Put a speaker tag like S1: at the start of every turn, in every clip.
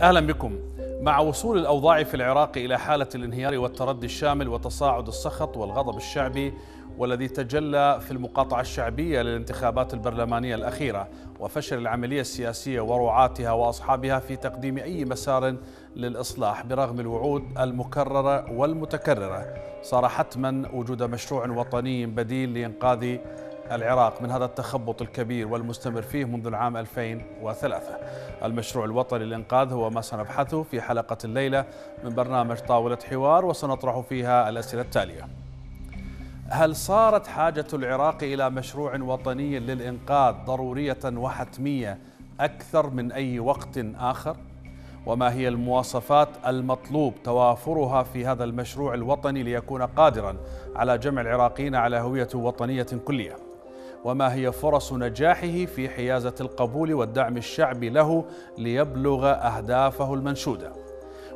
S1: اهلا بكم مع وصول الاوضاع في العراق الى حاله الانهيار والتردي الشامل وتصاعد السخط والغضب الشعبي والذي تجلى في المقاطعه الشعبيه للانتخابات البرلمانيه الاخيره وفشل العمليه السياسيه ورعاتها واصحابها في تقديم اي مسار للاصلاح برغم الوعود المكرره والمتكرره صار حتما وجود مشروع وطني بديل لانقاذ العراق من هذا التخبط الكبير والمستمر فيه منذ العام 2003 المشروع الوطني للإنقاذ هو ما سنبحثه في حلقة الليلة من برنامج طاولة حوار وسنطرح فيها الأسئلة التالية هل صارت حاجة العراق إلى مشروع وطني للإنقاذ ضرورية وحتمية أكثر من أي وقت آخر؟ وما هي المواصفات المطلوب توافرها في هذا المشروع الوطني ليكون قادرا على جمع العراقيين على هويه وطنيه كليه وما هي فرص نجاحه في حيازة القبول والدعم الشعبي له ليبلغ أهدافه المنشودة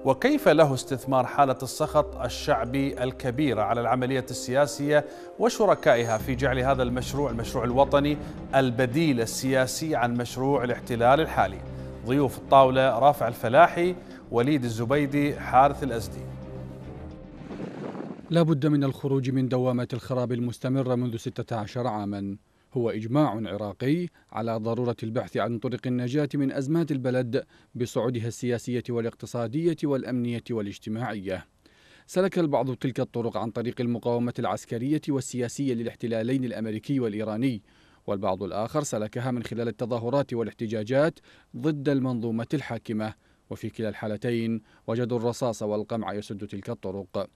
S1: وكيف له استثمار حالة السخط الشعبي الكبيرة على العملية السياسية وشركائها في جعل هذا المشروع المشروع الوطني البديل السياسي عن مشروع الاحتلال الحالي ضيوف الطاولة رافع الفلاحي وليد الزبيدي حارث الأزدي
S2: لا بد من الخروج من دوامة الخراب المستمرة منذ 16 عاماً هو إجماع عراقي على ضرورة البحث عن طرق النجاة من أزمات البلد بصعودها السياسية والاقتصادية والأمنية والاجتماعية سلك البعض تلك الطرق عن طريق المقاومة العسكرية والسياسية للاحتلالين الأمريكي والإيراني والبعض الآخر سلكها من خلال التظاهرات والاحتجاجات ضد المنظومة الحاكمة وفي كلا الحالتين وجدوا الرصاص والقمع يسد تلك الطرق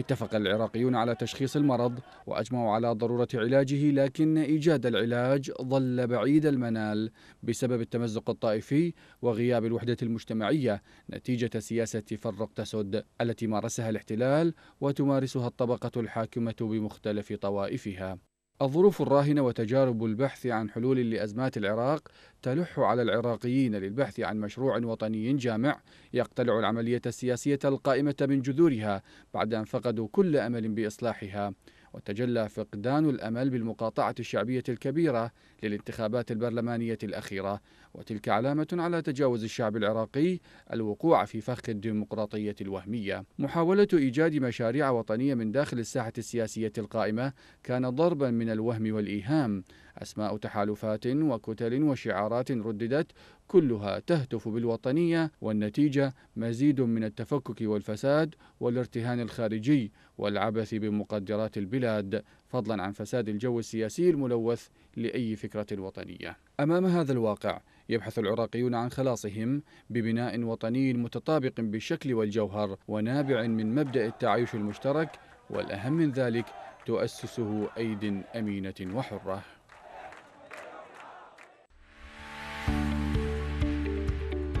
S2: اتفق العراقيون على تشخيص المرض وأجمعوا على ضرورة علاجه لكن إيجاد العلاج ظل بعيد المنال بسبب التمزق الطائفي وغياب الوحدة المجتمعية نتيجة سياسة فرق تسد التي مارسها الاحتلال وتمارسها الطبقة الحاكمة بمختلف طوائفها الظروف الراهنة وتجارب البحث عن حلول لأزمات العراق تلح على العراقيين للبحث عن مشروع وطني جامع يقتلع العملية السياسية القائمة من جذورها بعد أن فقدوا كل أمل بإصلاحها وتجلى فقدان الأمل بالمقاطعة الشعبية الكبيرة للانتخابات البرلمانية الأخيرة وتلك علامة على تجاوز الشعب العراقي الوقوع في فخ الديمقراطية الوهمية محاولة إيجاد مشاريع وطنية من داخل الساحة السياسية القائمة كان ضربا من الوهم والإيهام أسماء تحالفات وكتل وشعارات رددت كلها تهتف بالوطنية والنتيجة مزيد من التفكك والفساد والارتهان الخارجي والعبث بمقدرات البلاد فضلا عن فساد الجو السياسي الملوث لأي فكرة وطنية أمام هذا الواقع يبحث العراقيون عن خلاصهم ببناء وطني متطابق بالشكل والجوهر ونابع من مبدأ التعايش المشترك والأهم من ذلك تؤسسه أيد أمينة وحرة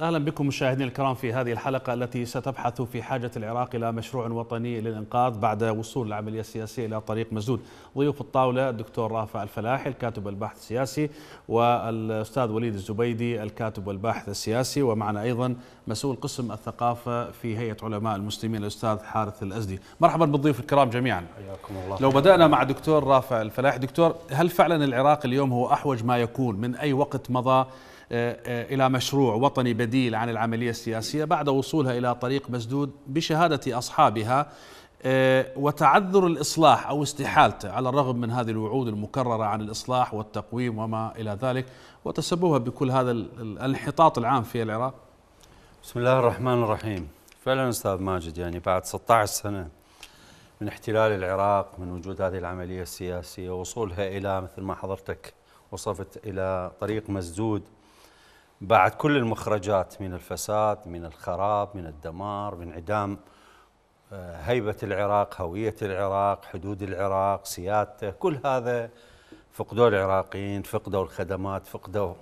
S1: اهلا بكم مشاهدينا الكرام في هذه الحلقه التي ستبحث في حاجه العراق الى مشروع وطني للانقاذ بعد وصول العمليه السياسيه الى طريق مسدود. ضيوف الطاوله الدكتور رافع الفلاحي الكاتب والباحث السياسي والاستاذ وليد الزبيدي الكاتب والباحث السياسي ومعنا ايضا مسؤول قسم الثقافه في هيئه علماء المسلمين الاستاذ حارث الازدي. مرحبا بالضيوف الكرام جميعا. حياكم الله. لو بدانا مع دكتور رافع الفلاحي، دكتور هل فعلا العراق اليوم هو احوج ما يكون من اي وقت مضى آه، آه، إلى مشروع وطني بديل عن العملية السياسية بعد وصولها إلى طريق مسدود بشهادة أصحابها آه، وتعذر الإصلاح أو استحالته على الرغم من هذه الوعود المكررة عن الإصلاح والتقويم وما إلى ذلك وتسببها بكل هذا الانحطاط العام في العراق
S3: بسم الله الرحمن الرحيم فعلا أستاذ ماجد يعني بعد 16 سنة من احتلال العراق من وجود هذه العملية السياسية وصولها إلى مثل ما حضرتك وصفت إلى طريق مسدود بعد كل المخرجات من الفساد من الخراب من الدمار من انعدام آه، هيبة العراق هوية العراق حدود العراق سيادته كل هذا فقدوا العراقيين فقدوا الخدمات فقدوا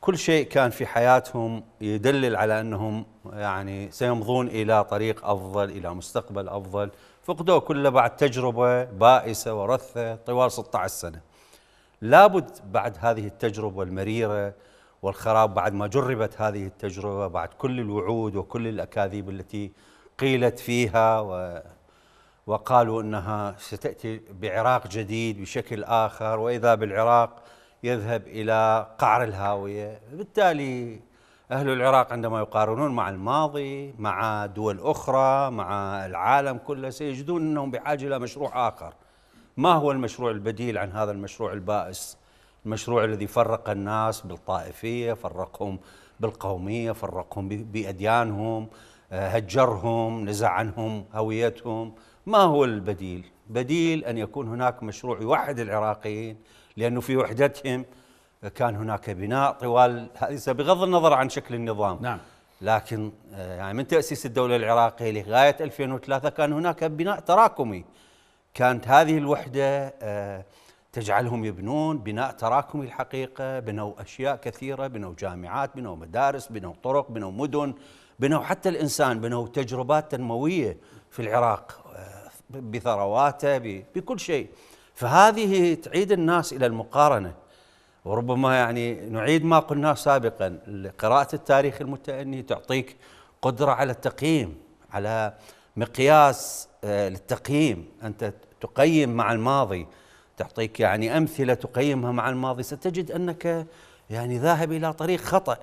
S3: كل شيء كان في حياتهم يدلل على أنهم يعني سيمضون إلى طريق أفضل إلى مستقبل أفضل فقدوا كل بعد تجربة بائسة ورثة طوال 16 سنة لابد بعد هذه التجربة المريرة والخراب بعد ما جربت هذه التجربة بعد كل الوعود وكل الأكاذيب التي قيلت فيها و وقالوا أنها ستأتي بعراق جديد بشكل آخر وإذا بالعراق يذهب إلى قعر الهاوية بالتالي أهل العراق عندما يقارنون مع الماضي مع دول أخرى مع العالم كله سيجدون أنهم بحاجة إلى مشروع آخر ما هو المشروع البديل عن هذا المشروع البائس المشروع الذي فرق الناس بالطائفية فرقهم بالقومية فرقهم بأديانهم آه، هجرهم نزع عنهم هويتهم ما هو البديل؟ بديل أن يكون هناك مشروع يوحد العراقيين لأنه في وحدتهم كان هناك بناء طوال هذه بغض النظر عن شكل النظام نعم لكن آه، يعني من تأسيس الدولة العراقية لغاية 2003 كان هناك بناء تراكمي كانت هذه الوحدة آه، تجعلهم يبنون بناء تراكمي الحقيقة بنوا أشياء كثيرة بنوا جامعات بنوا مدارس بنوا طرق بنوا مدن بنوا حتى الإنسان بنوا تجربات تنموية في العراق آه، بثرواته بكل شيء فهذه تعيد الناس إلى المقارنة وربما يعني نعيد ما قلناه سابقا قراءة التاريخ المتأني تعطيك قدرة على التقييم على مقياس آه، للتقييم أنت تقيم مع الماضي تعطيك يعني أمثلة تقيمها مع الماضي ستجد أنك يعني ذاهب إلى طريق خطأ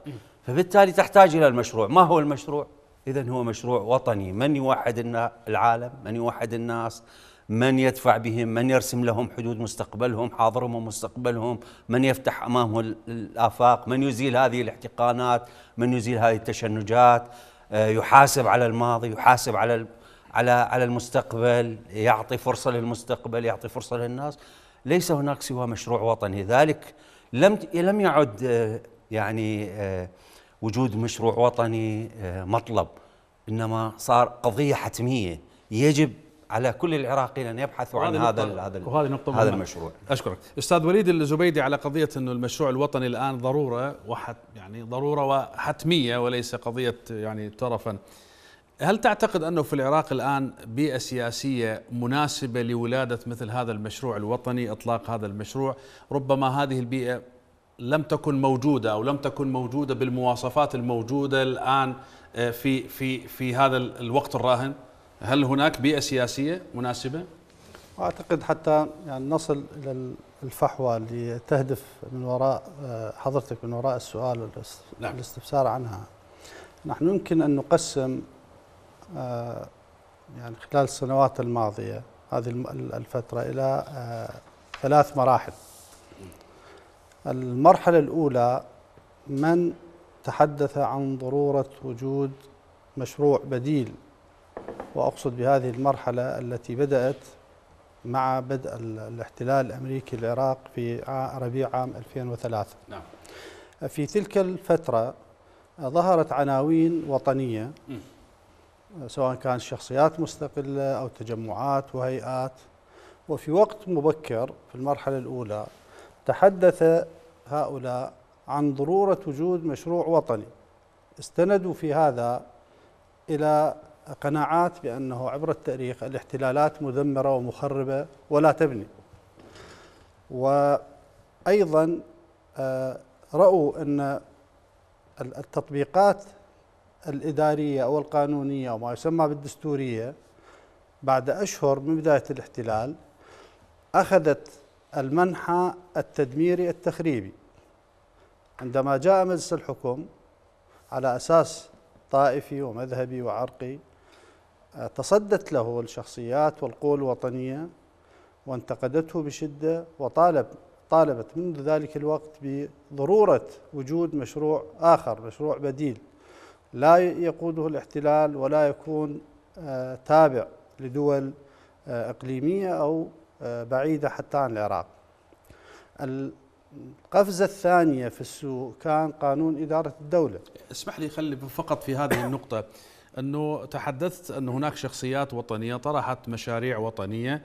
S3: فبالتالي تحتاج إلى المشروع ما هو المشروع؟ إذا هو مشروع وطني من يوحد العالم من يوحد الناس من يدفع بهم من يرسم لهم حدود مستقبلهم حاضرهم ومستقبلهم من يفتح أمامه الآفاق من يزيل هذه الاحتقانات من يزيل هذه التشنجات آه، يحاسب على الماضي يحاسب على على على المستقبل يعطي فرصه للمستقبل يعطي فرصه للناس ليس هناك سوى مشروع وطني ذلك لم لم يعد آه، يعني آه، وجود مشروع وطني آه، مطلب انما صار قضيه حتميه يجب على كل العراقيين ان يبحثوا عن هذا هذا وهذه نقطة هذا المشروع اشكرك استاذ وليد الزبيدي على قضيه انه المشروع
S1: الوطني الان ضروره وحت يعني ضروره وحتميه وليس قضيه يعني ترفا هل تعتقد انه في العراق الان بيئه سياسيه مناسبه لولاده مثل هذا المشروع الوطني اطلاق هذا المشروع ربما هذه البيئه لم تكن موجوده او لم تكن موجوده بالمواصفات الموجوده الان آه، في في في هذا الوقت الراهن هل هناك بيئه سياسيه مناسبه
S4: اعتقد حتى يعني نصل الى الفحوى اللي تهدف من وراء آه، حضرتك من وراء السؤال نعم. الاستفسار عنها نحن يمكن ان نقسم آه، يعني خلال السنوات الماضية هذه الفترة إلى آه، ثلاث مراحل المرحلة الأولى من تحدث عن ضرورة وجود مشروع بديل وأقصد بهذه المرحلة التي بدأت مع بدء الاحتلال الأمريكي للعراق في ربيع عام 2003 نعم. في تلك الفترة ظهرت عناوين وطنية م. سواء كان شخصيات مستقلة أو تجمعات وهيئات وفي وقت مبكر في المرحلة الأولى تحدث هؤلاء عن ضرورة وجود مشروع وطني استندوا في هذا إلى قناعات بأنه عبر التاريخ الاحتلالات مدمرة ومخربة ولا تبني وأيضا آه، رأوا أن التطبيقات الإدارية أو القانونية وما يسمى بالدستورية بعد أشهر من بداية الاحتلال أخذت المنحى التدميري التخريبي عندما جاء مجلس الحكم على أساس طائفي ومذهبي وعرقي آه، تصدت له الشخصيات والقوى الوطنية وانتقدته بشدة وطالب طالبت منذ ذلك الوقت بضرورة وجود مشروع آخر مشروع بديل لا يقوده الاحتلال ولا يكون آه، تابع لدول آه، اقليميه او آه، بعيده حتى عن العراق. القفزه الثانيه في السوق كان قانون اداره الدوله.
S1: اسمح لي خلي فقط في هذه النقطه انه تحدثت ان هناك شخصيات وطنيه طرحت مشاريع وطنيه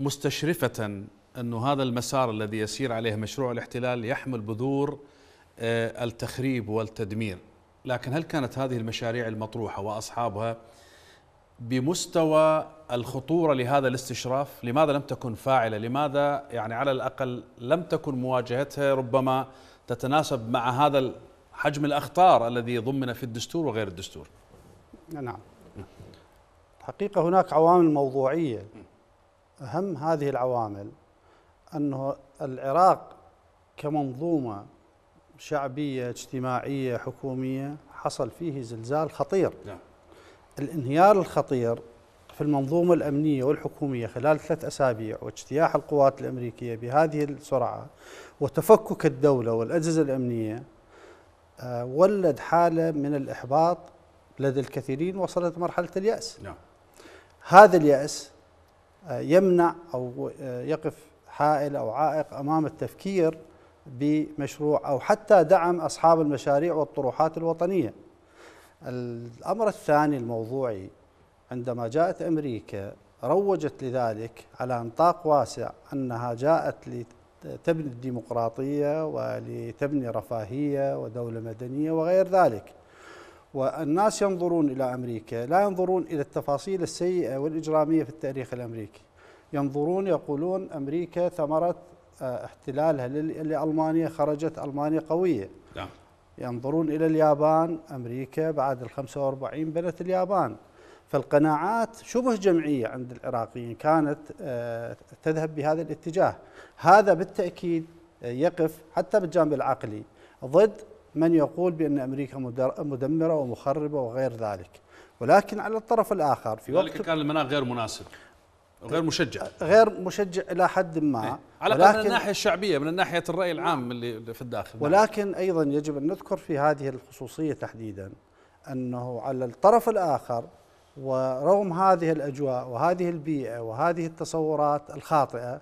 S1: مستشرفه انه هذا المسار الذي يسير عليه مشروع الاحتلال يحمل بذور التخريب والتدمير. لكن هل كانت هذه المشاريع المطروحة وأصحابها بمستوى الخطورة لهذا الاستشراف لماذا لم تكن فاعلة لماذا يعني على الأقل لم تكن مواجهتها ربما تتناسب مع هذا حجم الأخطار الذي ضمن في الدستور وغير الدستور
S4: نعم حقيقه هناك عوامل موضوعية أهم هذه العوامل أنه العراق كمنظومة شعبية اجتماعية حكومية حصل فيه زلزال خطير نعم. الانهيار الخطير في المنظومة الأمنية والحكومية خلال ثلاث أسابيع واجتياح القوات الأمريكية بهذه السرعة وتفكك الدولة والأجهزة الأمنية آه، ولد حالة من الإحباط لدى الكثيرين وصلت مرحلة اليأس نعم. هذا اليأس آه، يمنع أو آه، يقف حائل أو عائق أمام التفكير بمشروع أو حتى دعم أصحاب المشاريع والطروحات الوطنية الأمر الثاني الموضوعي عندما جاءت أمريكا روجت لذلك على نطاق واسع أنها جاءت لتبني الديمقراطية ولتبني رفاهية ودولة مدنية وغير ذلك والناس ينظرون إلى أمريكا لا ينظرون إلى التفاصيل السيئة والإجرامية في التاريخ الأمريكي ينظرون يقولون أمريكا ثمرة آه، احتلالها لألمانيا خرجت ألمانيا قوية نعم ينظرون إلى اليابان أمريكا بعد ال 45 بنت اليابان فالقناعات شبه جمعية عند العراقيين كانت آه، تذهب بهذا الاتجاه هذا بالتأكيد آه، يقف حتى بالجانب العقلي ضد من يقول بأن أمريكا مدمرة ومخربة وغير ذلك ولكن على الطرف الآخر في ذلك وقت
S1: كان المناخ غير مناسب غير مشجع
S4: غير مشجع الى حد ما إيه؟ على الاقل من الناحيه
S1: الشعبيه من ناحيه الراي العام اللي في الداخل نعم. ولكن
S4: ايضا يجب ان نذكر في هذه الخصوصيه تحديدا انه على الطرف الاخر ورغم هذه الاجواء وهذه البيئه وهذه التصورات الخاطئه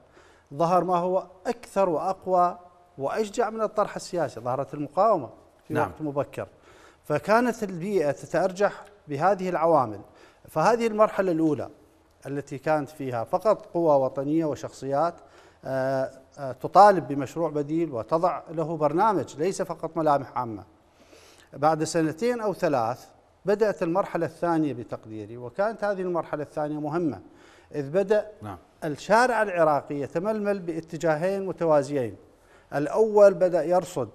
S4: ظهر ما هو اكثر واقوى واشجع من الطرح السياسي ظهرت المقاومه في نعم. وقت مبكر فكانت البيئه تتارجح بهذه العوامل فهذه المرحله الاولى التي كانت فيها فقط قوى وطنية وشخصيات آه، آه، تطالب بمشروع بديل وتضع له برنامج ليس فقط ملامح عامة بعد سنتين أو ثلاث بدأت المرحلة الثانية بتقديري وكانت هذه المرحلة الثانية مهمة إذ بدأ نعم. الشارع العراقي يتململ باتجاهين متوازيين الأول بدأ يرصد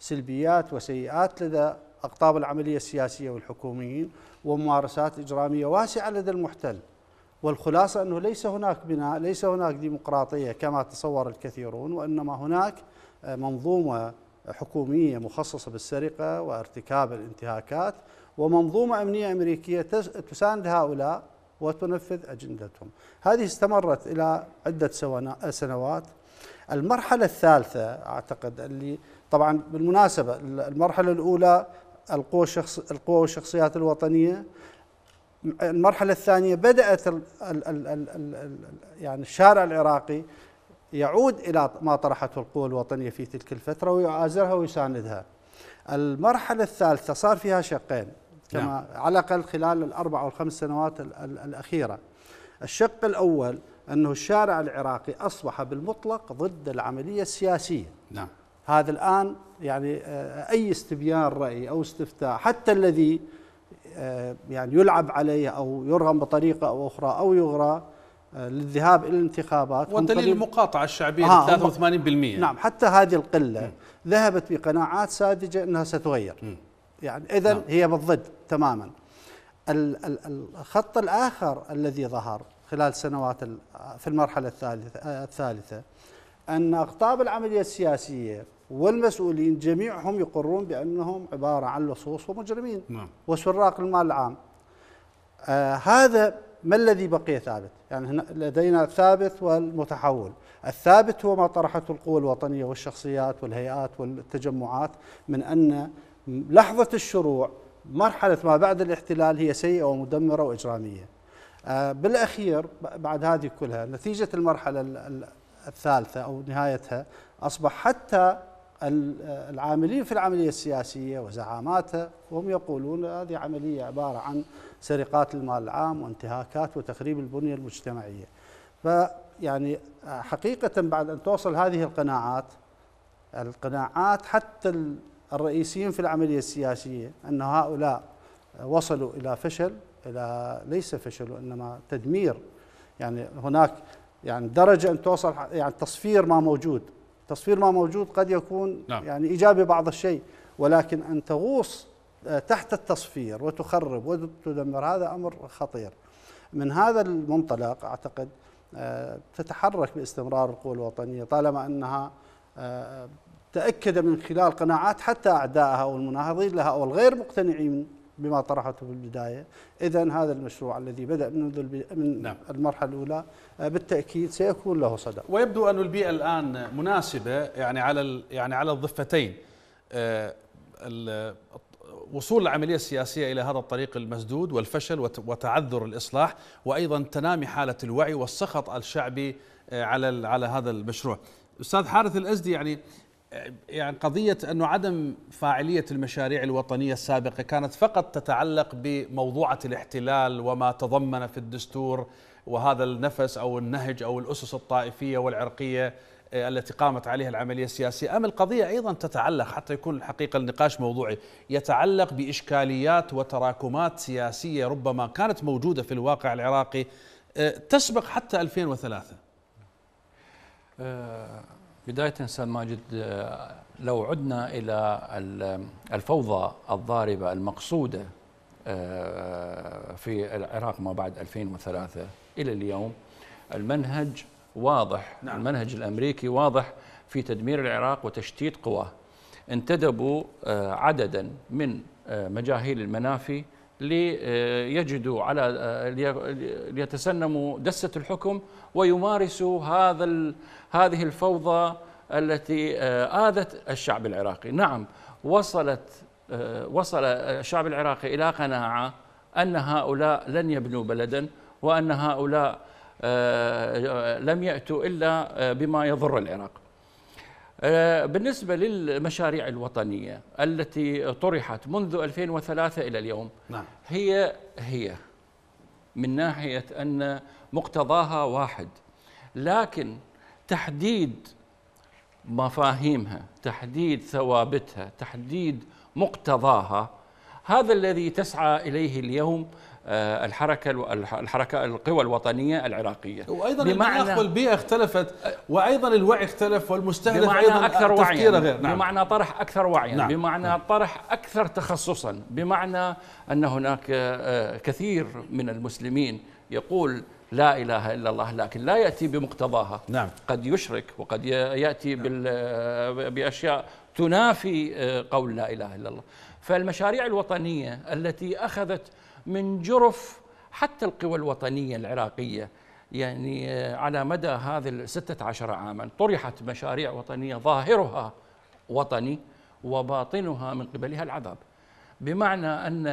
S4: سلبيات وسيئات لدى أقطاب العملية السياسية والحكوميين وممارسات إجرامية واسعة لدى المحتل والخلاصة أنه ليس هناك بناء ليس هناك ديمقراطية كما تصور الكثيرون وإنما هناك منظومة حكومية مخصصة بالسرقة وارتكاب الانتهاكات ومنظومة أمنية أمريكية تساند هؤلاء وتنفذ أجندتهم هذه استمرت إلى عدة سنوات المرحلة الثالثة أعتقد اللي طبعا بالمناسبة المرحلة الأولى القوى الشخص والشخصيات الوطنية المرحله الثانيه بدات ال ال ال الـ الـ يعني الشارع العراقي يعود الى ما طرحته القوى الوطنيه في تلك الفتره ويعازرها ويساندها. المرحله الثالثه صار فيها شقين كما نعم. على الاقل خلال الاربع او الخمس سنوات الـ الـ الاخيره. الشق الاول انه الشارع العراقي اصبح بالمطلق ضد العمليه السياسيه. نعم. هذا الان يعني آه، اي استبيان راي او استفتاء حتى الذي آه، يعني يلعب عليه أو يرغم بطريقة أو أخرى أو يغرى آه، للذهاب إلى الانتخابات ودليل المقاطعة
S1: الشعبية آه 83% نعم
S4: حتى هذه القلة م. ذهبت بقناعات ساذجة أنها ستغير م. يعني إذا نعم. هي بالضد تماما الخط الآخر الذي ظهر خلال سنوات في المرحلة الثالثة, آه، الثالثة أن أقطاب العملية السياسية والمسؤولين جميعهم يقرون بأنهم عبارة عن لصوص ومجرمين نعم. وسراق المال العام آه هذا ما الذي بقي ثابت يعني لدينا الثابت والمتحول الثابت هو ما طرحته القوى الوطنية والشخصيات والهيئات والتجمعات من أن لحظة الشروع مرحلة ما بعد الاحتلال هي سيئة ومدمرة وإجرامية آه، بالأخير بعد هذه كلها نتيجة المرحلة الثالثة أو نهايتها أصبح حتى العاملين في العملية السياسية وزعاماتها وهم يقولون هذه عملية عبارة عن سرقات المال العام وانتهاكات وتخريب البنية المجتمعية فيعني آه، حقيقة بعد أن توصل هذه القناعات القناعات حتى الرئيسيين في العملية السياسية أن هؤلاء آه، وصلوا إلى فشل إلى ليس فشل وإنما تدمير يعني هناك يعني درجة أن توصل يعني تصفير ما موجود تصفير ما موجود قد يكون نعم. يعني إيجابي بعض الشيء ولكن أن تغوص آه، تحت التصفير وتخرب وتدمر هذا أمر خطير من هذا المنطلق أعتقد آه، تتحرك باستمرار القوى الوطنية طالما أنها آه، تأكد من خلال قناعات حتى أعدائها والمناهضين لها والغير مقتنعين بما طرحته في البداية إذا هذا المشروع الذي بدأ منذ من نعم. المرحلة الأولى آه، بالتأكيد سيكون له صدى
S1: ويبدو أن البيئة الآن مناسبة يعني على يعني على الضفتين آه، وصول العملية السياسية إلى هذا الطريق المسدود والفشل وتعذر الإصلاح وأيضا تنامي حالة الوعي والسخط الشعبي آه، على على هذا المشروع أستاذ حارث الأزدي يعني يعني قضية أنه عدم فاعلية المشاريع الوطنية السابقة كانت فقط تتعلق بموضوعة الاحتلال وما تضمن في الدستور وهذا النفس أو النهج أو الأسس الطائفية والعرقية آه، التي قامت عليها العملية السياسية أم القضية أيضا تتعلق حتى يكون الحقيقة النقاش موضوعي يتعلق بإشكاليات وتراكمات سياسية ربما كانت موجودة في الواقع العراقي آه، تسبق حتى 2003
S5: بداية سيد ماجد آه، لو عدنا إلى الفوضى الضاربة المقصودة آه، في العراق ما بعد 2003 إلى اليوم المنهج واضح نعم. المنهج الأمريكي واضح في تدمير العراق وتشتيت قواه انتدبوا آه، عددا من مجاهيل المنافي ليجدوا على آه، ليتسنموا دسة الحكم ويمارسوا هذا هذه الفوضى التي آه، آذت الشعب العراقي نعم وصلت آه، وصل الشعب العراقي إلى قناعة أن هؤلاء لن يبنوا بلدا وأن هؤلاء لم يأتوا إلا بما يضر العراق آه، بالنسبة للمشاريع الوطنية التي طرحت منذ 2003 إلى اليوم نعم. هي هي من ناحية أن مقتضاها واحد لكن تحديد مفاهيمها تحديد ثوابتها تحديد مقتضاها هذا الذي تسعى إليه اليوم آه، الحركه الحركه القوى الوطنيه العراقيه وايضا بمعنى والبيئه اختلفت وايضا الوعي اختلف والمستهدف ايضا اكثر وعيا غير نعم. بمعنى طرح اكثر وعيا نعم. بمعنى نعم. طرح اكثر تخصصا بمعنى ان هناك آه، كثير من المسلمين يقول لا اله الا الله لكن لا ياتي بمقتضاها نعم. قد يشرك وقد ياتي نعم. آه، باشياء تنافي قول لا اله الا الله فالمشاريع الوطنيه التي اخذت من جرف حتى القوى الوطنية العراقية يعني آه، على مدى هذه الستة عشر عاما طرحت مشاريع وطنية ظاهرها وطني وباطنها من قبلها العذاب بمعنى أن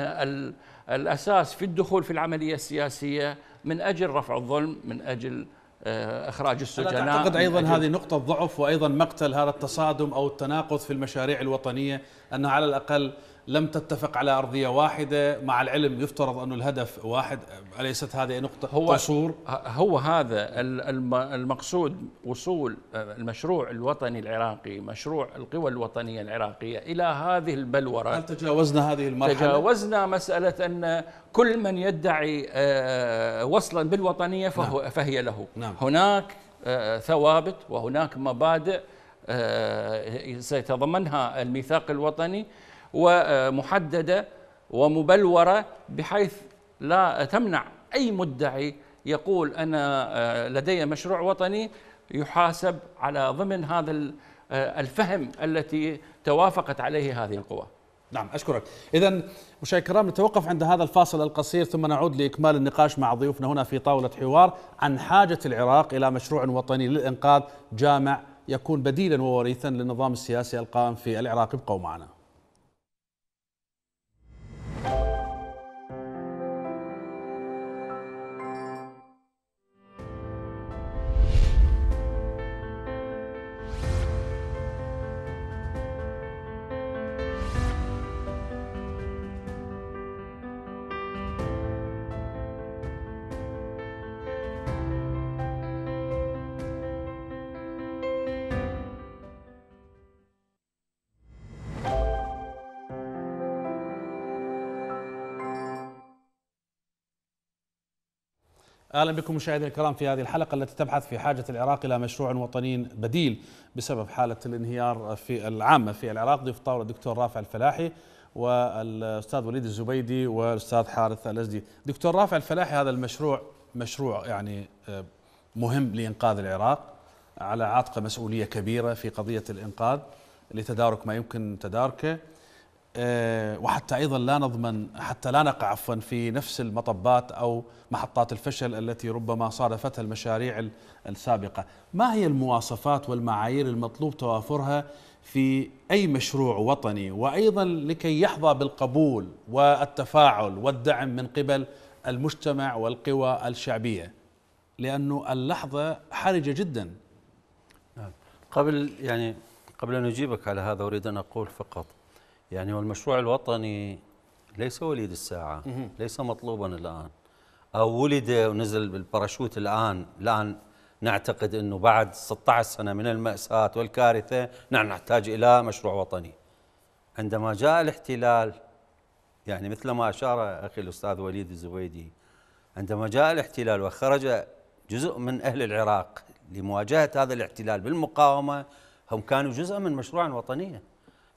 S5: الأساس في الدخول في العملية السياسية من أجل رفع الظلم من أجل آه، اخراج السجناء اعتقد ايضا هذه نقطه ضعف وايضا مقتل هذا التصادم او التناقض في المشاريع
S1: الوطنيه انه على الاقل لم تتفق على أرضية واحدة مع العلم يفترض أن
S5: الهدف واحد أليست هذه نقطة هو قصور؟ هو هذا المقصود وصول آه، المشروع الوطني العراقي مشروع القوى الوطنية العراقية إلى هذه البلورة هل تجاوزنا هذه المرحلة؟ تجاوزنا مسألة أن كل من يدعي آه، وصلا بالوطنية فهو نعم. فهي له نعم. هناك آه، ثوابت وهناك مبادئ سيتضمنها الميثاق الوطني ومحددة ومبلورة بحيث لا تمنع أي مدعي يقول أنا آه، لدي مشروع وطني يحاسب على ضمن هذا آه، الفهم التي توافقت عليه هذه القوى نعم أشكرك إذا مشاهدي الكرام نتوقف عند هذا الفاصل القصير
S1: ثم نعود لإكمال النقاش مع ضيوفنا هنا في طاولة حوار عن حاجة العراق إلى مشروع وطني للإنقاذ جامع يكون بديلا ووريثا للنظام السياسي القائم في العراق ابقوا معنا اهلا بكم مشاهدينا الكرام في هذه الحلقه التي تبحث في حاجه العراق الى مشروع وطني بديل بسبب حاله الانهيار في العامه في العراق ضيف طاوله الدكتور رافع الفلاحي والاستاذ وليد الزبيدي والاستاذ حارث الازدي دكتور رافع الفلاحي هذا المشروع مشروع يعني آه، مهم لانقاذ العراق على عاتقه مسؤوليه كبيره في قضيه الانقاذ لتدارك ما يمكن تداركه آه، وحتى ايضا لا نضمن حتى لا نقع عفوا في نفس المطبات او محطات الفشل التي ربما صادفتها المشاريع السابقه، ما هي المواصفات والمعايير المطلوب توافرها في اي مشروع وطني وايضا لكي يحظى بالقبول والتفاعل والدعم من قبل المجتمع والقوى الشعبيه؟ لانه اللحظه حرجه
S3: جدا. نعم. قبل يعني قبل ان اجيبك على هذا اريد ان اقول فقط يعني والمشروع الوطني ليس وليد الساعة ليس مطلوبا الآن أو ولد ونزل بالباراشوت الآن الآن نعتقد أنه بعد 16 سنة من المأساة والكارثة نحن نحتاج إلى مشروع وطني عندما جاء الاحتلال يعني مثل ما أشار أخي الأستاذ وليد الزبيدي عندما جاء الاحتلال وخرج جزء من أهل العراق لمواجهة هذا الاحتلال بالمقاومة هم كانوا جزءا من مشروع وطنية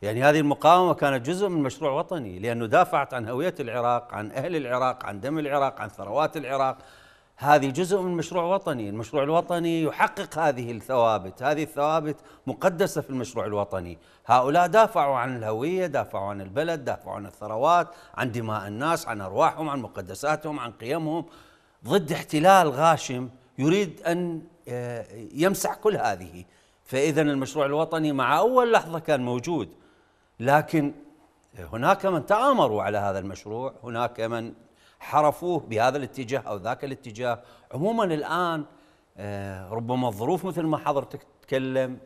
S3: يعني هذه المقاومة كانت جزء من مشروع وطني لأنه دافعت عن هوية العراق عن أهل العراق عن دم العراق عن ثروات العراق هذه جزء من مشروع وطني المشروع الوطني يحقق هذه الثوابت هذه الثوابت مقدسة في المشروع الوطني هؤلاء دافعوا عن الهوية دافعوا عن البلد دافعوا عن الثروات عن دماء الناس عن أرواحهم عن مقدساتهم عن قيمهم ضد احتلال غاشم يريد أن آه، يمسح كل هذه فإذا المشروع الوطني مع أول لحظة كان موجود لكن هناك من تآمروا على هذا المشروع هناك من حرفوه بهذا الاتجاه أو ذاك الاتجاه عموما الآن آه، ربما الظروف مثل ما حضرتك تتكلم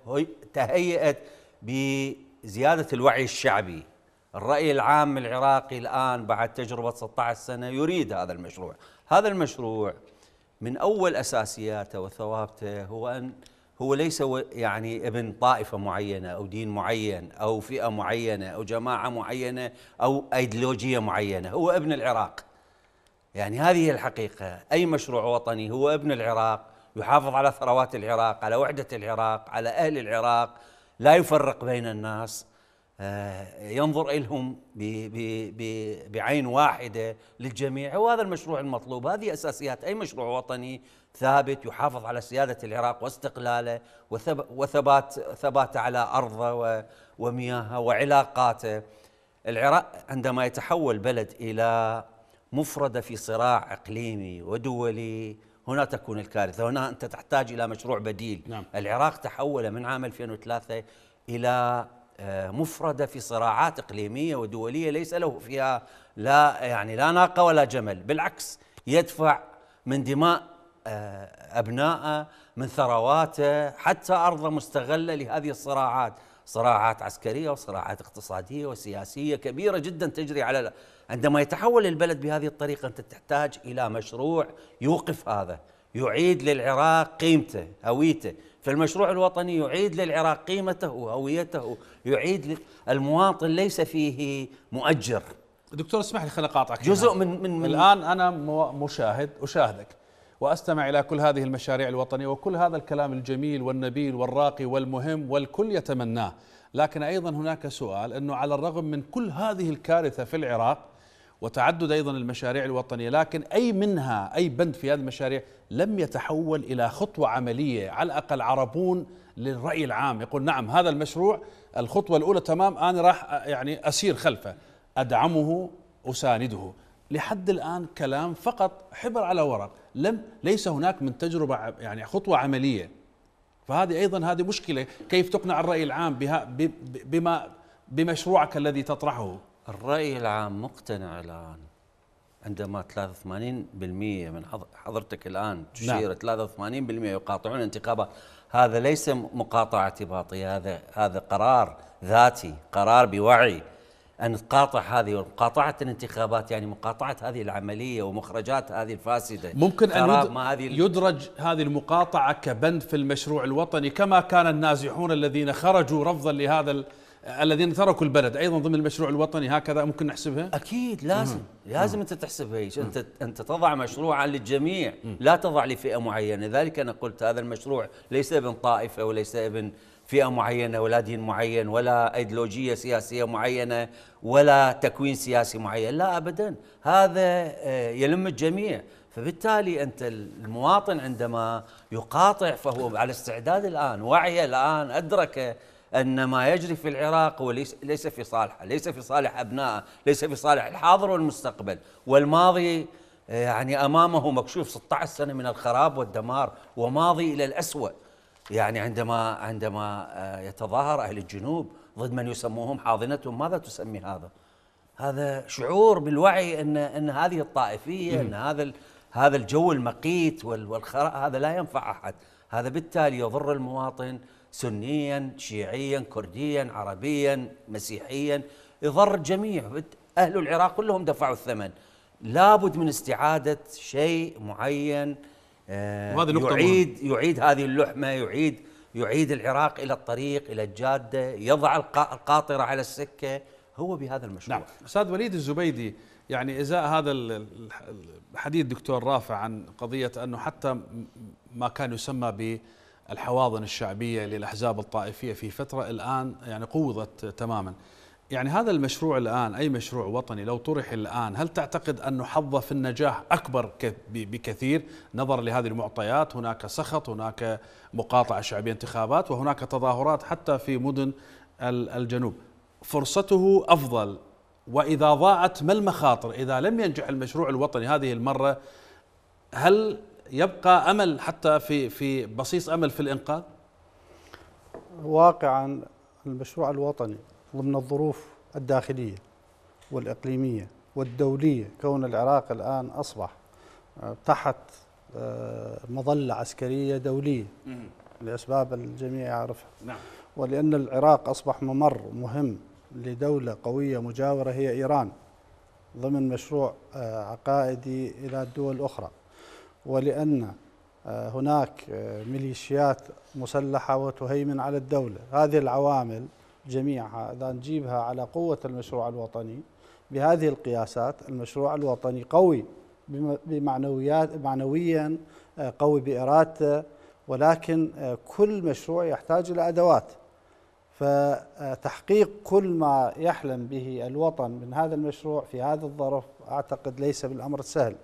S3: تهيئت بزيادة الوعي الشعبي الرأي العام العراقي الآن بعد تجربة 16 سنة يريد هذا المشروع هذا المشروع من أول أساسياته وثوابته هو أن هو ليس يعني ابن طائفة معينة أو دين معين أو فئة معينة أو جماعة معينة أو أيديولوجية معينة هو ابن العراق يعني هذه الحقيقة أي مشروع وطني هو ابن العراق يحافظ على ثروات العراق على وحدة العراق على أهل العراق لا يفرق بين الناس آه، ينظر إلهم بعين واحدة للجميع وهذا المشروع المطلوب هذه أساسيات أي مشروع وطني ثابت يحافظ على سيادة العراق واستقلاله وثبات ثباته على أرضه ومياهه وعلاقاته العراق عندما يتحول بلد إلى مفردة في صراع إقليمي ودولي هنا تكون الكارثة هنا أنت تحتاج إلى مشروع بديل نعم. العراق تحول من عام 2003 إلى آه، مفردة في صراعات إقليمية ودولية ليس له فيها لا يعني لا ناقة ولا جمل بالعكس يدفع من دماء آه، أبنائه من ثرواته حتى أرضه مستغلة لهذه الصراعات صراعات عسكرية وصراعات اقتصادية وسياسية كبيرة جدا تجري على عندما يتحول البلد بهذه الطريقة أنت تحتاج إلى مشروع يوقف هذا يعيد للعراق قيمته هويته فالمشروع الوطني يعيد للعراق قيمته وهويته يعيد المواطن ليس فيه مؤجر دكتور اسمح لي خليني اقاطعك جزء من من, من الان انا
S1: مشاهد اشاهدك واستمع الى كل هذه المشاريع الوطنيه وكل هذا الكلام الجميل والنبيل والراقي والمهم والكل يتمناه، لكن ايضا هناك سؤال انه على الرغم من كل هذه الكارثه في العراق وتعدد ايضا المشاريع الوطنيه، لكن اي منها اي بند في هذه المشاريع لم يتحول الى خطوه عمليه على الاقل عربون للراي العام يقول نعم هذا المشروع الخطوه الاولى تمام انا راح يعني اسير خلفه، ادعمه اسانده لحد الآن كلام فقط حبر على ورق لم ليس هناك من تجربة يعني خطوة عملية فهذه أيضا هذه مشكلة كيف تقنع الرأي العام بها بما بمشروعك الذي تطرحه
S3: الرأي العام مقتنع الآن عندما 83% من حضرتك الآن نعم. تشير نعم. 83% يقاطعون انتخابات هذا ليس مقاطعة اعتباطية هذا هذا قرار ذاتي قرار بوعي ان تقاطع هذه ومقاطعه الانتخابات يعني مقاطعه هذه العمليه ومخرجات هذه الفاسده ممكن ان هذه
S1: يدرج هذه المقاطعه كبند في المشروع الوطني كما كان النازحون الذين خرجوا رفضا لهذا الذين تركوا البلد ايضا ضمن المشروع الوطني هكذا ممكن نحسبها؟ اكيد لازم
S3: مم. لازم مم. انت تحسبها هيك انت انت تضع مشروعا للجميع مم. لا تضع لفئه معينه لذلك انا قلت هذا المشروع ليس ابن طائفه وليس ابن فئة معينة ولا دين معين ولا أيديولوجية سياسية معينة ولا تكوين سياسي معين لا أبدا هذا آه، يلم الجميع فبالتالي أنت المواطن عندما يقاطع فهو على استعداد الآن وعي الآن أدرك أن ما يجري في العراق هو ليس في صالحه ليس في صالح أبنائه ليس في صالح الحاضر والمستقبل والماضي آه، يعني أمامه مكشوف 16 سنة من الخراب والدمار وماضي إلى الأسوأ يعني عندما عندما آه، يتظاهر اهل الجنوب ضد من يسموهم حاضنتهم ماذا تسمي هذا؟ هذا شعور بالوعي ان ان هذه الطائفيه ان هذا هذا الجو المقيت والخراء هذا لا ينفع احد، هذا بالتالي يضر المواطن سنيا، شيعيا، كرديا، عربيا، مسيحيا، يضر الجميع، اهل العراق كلهم دفعوا الثمن. لابد من استعاده شيء معين آه، وهذه نقطة يعيد مهم. يعيد هذه اللحمة يعيد يعيد العراق إلى الطريق إلى الجادة يضع القاطرة على السكة هو بهذا المشروع نعم أستاذ وليد الزبيدي يعني إزاء هذا
S1: الحديث دكتور رافع عن قضية أنه حتى ما كان يسمى بالحواضن الشعبية للأحزاب الطائفية في فترة الآن يعني قوضت تماما يعني هذا المشروع الآن أي مشروع وطني لو طرح الآن هل تعتقد أن حظه في النجاح أكبر بكثير نظرا لهذه المعطيات هناك سخط هناك مقاطعة شعبية انتخابات وهناك تظاهرات حتى في مدن الجنوب فرصته أفضل وإذا ضاعت ما المخاطر إذا لم ينجح المشروع الوطني هذه المرة هل يبقى أمل حتى في, في بصيص أمل في الإنقاذ؟
S4: واقعا المشروع الوطني ضمن الظروف الداخلية والإقليمية والدولية كون العراق الآن أصبح آه، تحت آه، مظلة عسكرية دولية لأسباب الجميع يعرفها نعم. ولأن العراق أصبح ممر مهم لدولة قوية مجاورة هي إيران ضمن مشروع آه، عقائدي إلى الدول الأخرى ولأن هناك ميليشيات مسلحة وتهيمن على الدولة هذه العوامل جميعها إذا نجيبها على قوة المشروع الوطني بهذه القياسات المشروع الوطني قوي بمعنويات معنويا آه، قوي بإرادته ولكن آه، كل مشروع يحتاج إلى أدوات فتحقيق آه، كل ما يحلم به الوطن من هذا المشروع في هذا الظرف أعتقد ليس بالأمر السهل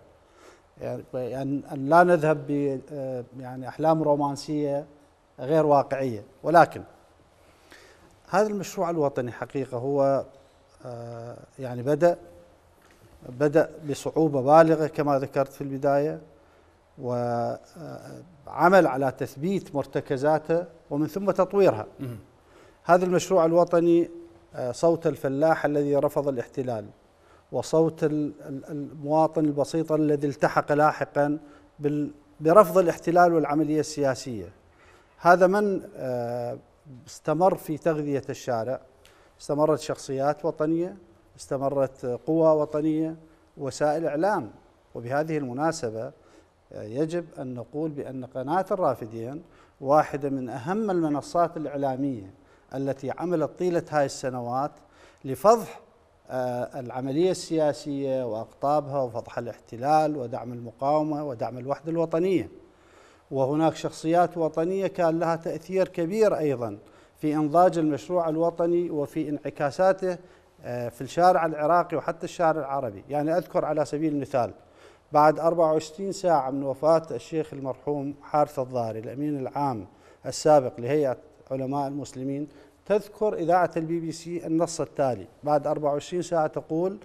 S4: يعني, يعني أن لا نذهب ب يعني أحلام رومانسية غير واقعية ولكن هذا المشروع الوطني حقيقة هو آه، يعني بدأ بدأ بصعوبة بالغة كما ذكرت في البداية وعمل آه، على تثبيت مرتكزاته ومن ثم تطويرها هذا المشروع الوطني آه، صوت الفلاح الذي رفض الاحتلال وصوت المواطن البسيط الذي التحق لاحقا برفض الاحتلال والعملية السياسية هذا من استمر في تغذية الشارع استمرت شخصيات وطنية استمرت قوى وطنية وسائل إعلام وبهذه المناسبة آه، يجب أن نقول بأن قناة الرافدين واحدة من أهم المنصات الإعلامية التي عملت طيلة هاي السنوات لفضح آه، العملية السياسية وأقطابها وفضح الاحتلال ودعم المقاومة ودعم الوحدة الوطنية وهناك شخصيات وطنيه كان لها تاثير كبير ايضا في انضاج المشروع الوطني وفي انعكاساته آه، في الشارع العراقي وحتى الشارع العربي يعني اذكر على سبيل المثال بعد 24 ساعه من وفاه الشيخ المرحوم حارث الضاري الامين العام السابق لهيئه علماء المسلمين تذكر اذاعه البي بي سي النص التالي بعد 24 ساعه تقول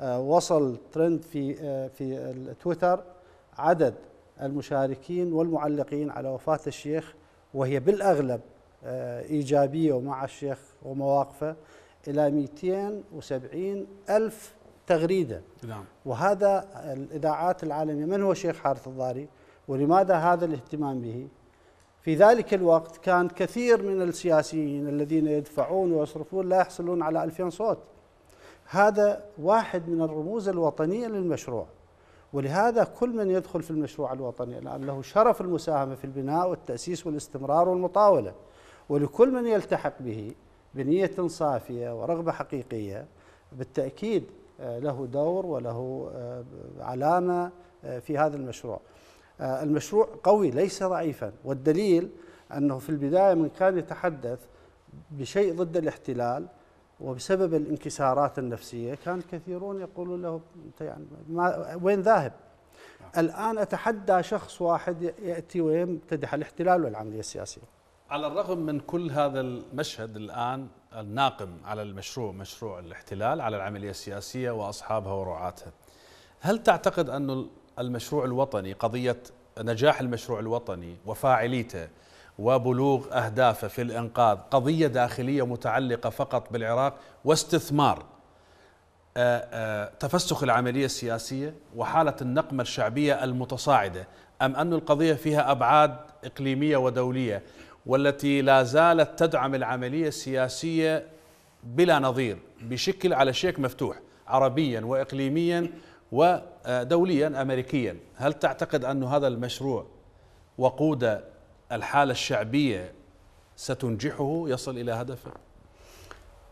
S4: آه، وصل ترند في آه، في التويتر عدد المشاركين والمعلقين على وفاة الشيخ وهي بالأغلب آه، إيجابية ومع الشيخ ومواقفه إلى 270 ألف تغريدة نعم. وهذا الإذاعات العالمية من هو الشيخ حارث الضاري ولماذا هذا الاهتمام به في ذلك الوقت كان كثير من السياسيين الذين يدفعون ويصرفون لا يحصلون على 2000 صوت هذا واحد من الرموز الوطنية للمشروع ولهذا كل من يدخل في المشروع الوطني الآن له شرف المساهمة في البناء والتأسيس والاستمرار والمطاولة ولكل من يلتحق به بنية صافية ورغبة حقيقية بالتأكيد آه، له دور وله آه، علامة آه، في هذا المشروع المشروع قوي ليس ضعيفا والدليل أنه في البداية من كان يتحدث بشيء ضد الاحتلال وبسبب الانكسارات النفسية كان الكثيرون يقولون له أنت يعني ما وين ذاهب الآن أتحدى شخص واحد يأتي ويمتدح الاحتلال والعملية السياسية
S1: على الرغم من كل هذا المشهد الآن الناقم على المشروع مشروع الاحتلال على العملية السياسية وأصحابها ورعاتها هل تعتقد أن المشروع الوطني قضية نجاح المشروع الوطني وفاعليته وبلوغ اهدافه في الانقاذ قضيه داخليه متعلقه فقط بالعراق واستثمار آه، آه، تفسخ العمليه السياسيه وحاله النقمه الشعبيه المتصاعده ام ان القضيه فيها ابعاد اقليميه ودوليه والتي لا زالت تدعم العمليه السياسيه بلا نظير بشكل على شيك مفتوح عربيا واقليميا ودوليا امريكيا هل تعتقد ان هذا المشروع وقود الحالة الشعبية ستنجحه يصل إلى هدفه؟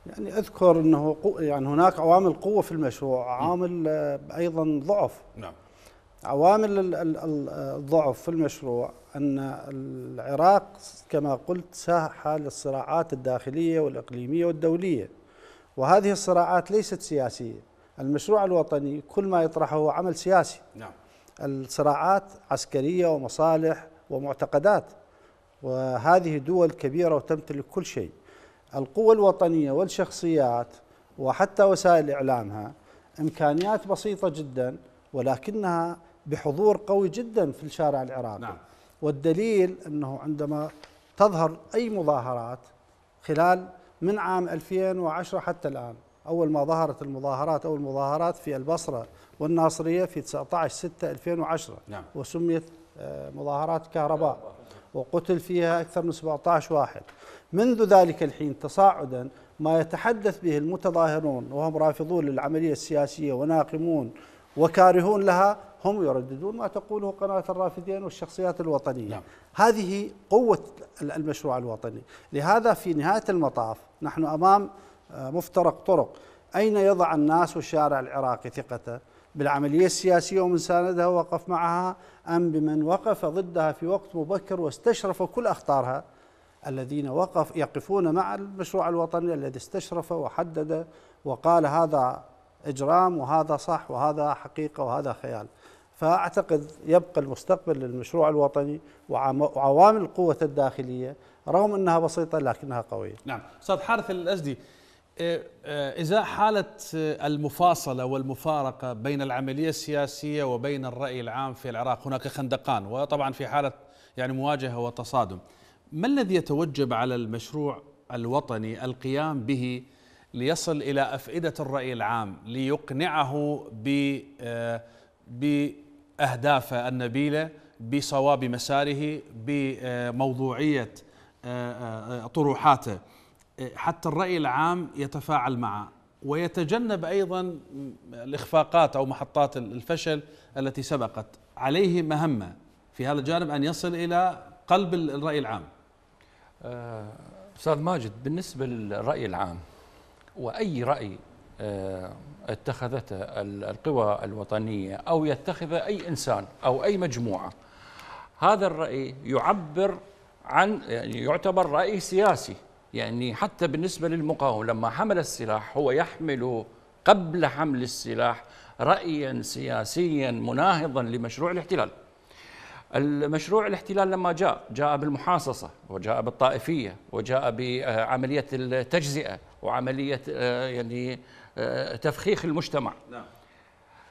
S4: يعني أذكر أنه يعني هناك عوامل قوة في المشروع عامل آه، أيضا ضعف نعم عوامل الضعف في المشروع أن العراق كما قلت ساحة للصراعات الداخلية والإقليمية والدولية وهذه الصراعات ليست سياسية المشروع الوطني كل ما يطرحه عمل سياسي نعم الصراعات عسكرية ومصالح ومعتقدات وهذه دول كبيرة وتمتلك كل شيء القوى الوطنية والشخصيات وحتى وسائل إعلامها إمكانيات بسيطة جدا ولكنها بحضور قوي جدا في الشارع العراقي نعم. والدليل أنه عندما تظهر أي مظاهرات خلال من عام 2010 حتى الآن أول ما ظهرت المظاهرات أو المظاهرات في البصرة والناصرية في 19 6 2010 نعم. وسميت آه، مظاهرات كهرباء وقتل فيها أكثر من 17 واحد منذ ذلك الحين تصاعدا ما يتحدث به المتظاهرون وهم رافضون للعملية السياسية وناقمون وكارهون لها هم يرددون ما تقوله قناة الرافدين والشخصيات الوطنية نعم. هذه قوة المشروع الوطني لهذا في نهاية المطاف نحن أمام آه، مفترق طرق أين يضع الناس والشارع العراقي ثقته بالعملية السياسية ومن ساندها ووقف معها أم بمن وقف ضدها في وقت مبكر واستشرف كل أخطارها الذين وقف يقفون مع المشروع الوطني الذي استشرف وحدد وقال هذا إجرام وهذا صح وهذا حقيقة وهذا خيال فأعتقد يبقى المستقبل للمشروع الوطني وعوامل القوة الداخلية رغم أنها بسيطة لكنها قوية
S1: نعم أستاذ حارث الأزدي إزاء إيه، حالة المفاصلة والمفارقة بين العملية السياسية وبين الرأي العام في العراق هناك خندقان وطبعا في حالة يعني مواجهة وتصادم ما الذي يتوجب على المشروع الوطني القيام به ليصل إلى أفئدة الرأي العام ليقنعه آه، بأهدافه النبيلة بصواب مساره بموضوعية آه، آه، طروحاته حتى الرأي العام يتفاعل معه ويتجنب أيضا الإخفاقات أو محطات الفشل التي سبقت عليه مهمة في هذا الجانب أن يصل إلى قلب الرأي العام
S5: آه، أستاذ ماجد بالنسبة للرأي العام وأي رأي آه، اتخذته القوى الوطنية أو يتخذه أي إنسان أو أي مجموعة هذا الرأي يعبر عن يعني يعتبر رأي سياسي يعني حتى بالنسبة للمقاوم لما حمل السلاح هو يحمل قبل حمل السلاح رأيا سياسيا مناهضا لمشروع الاحتلال المشروع الاحتلال لما جاء جاء بالمحاصصة وجاء بالطائفية وجاء بعملية التجزئة وعملية آه، يعني آه، تفخيخ المجتمع نعم.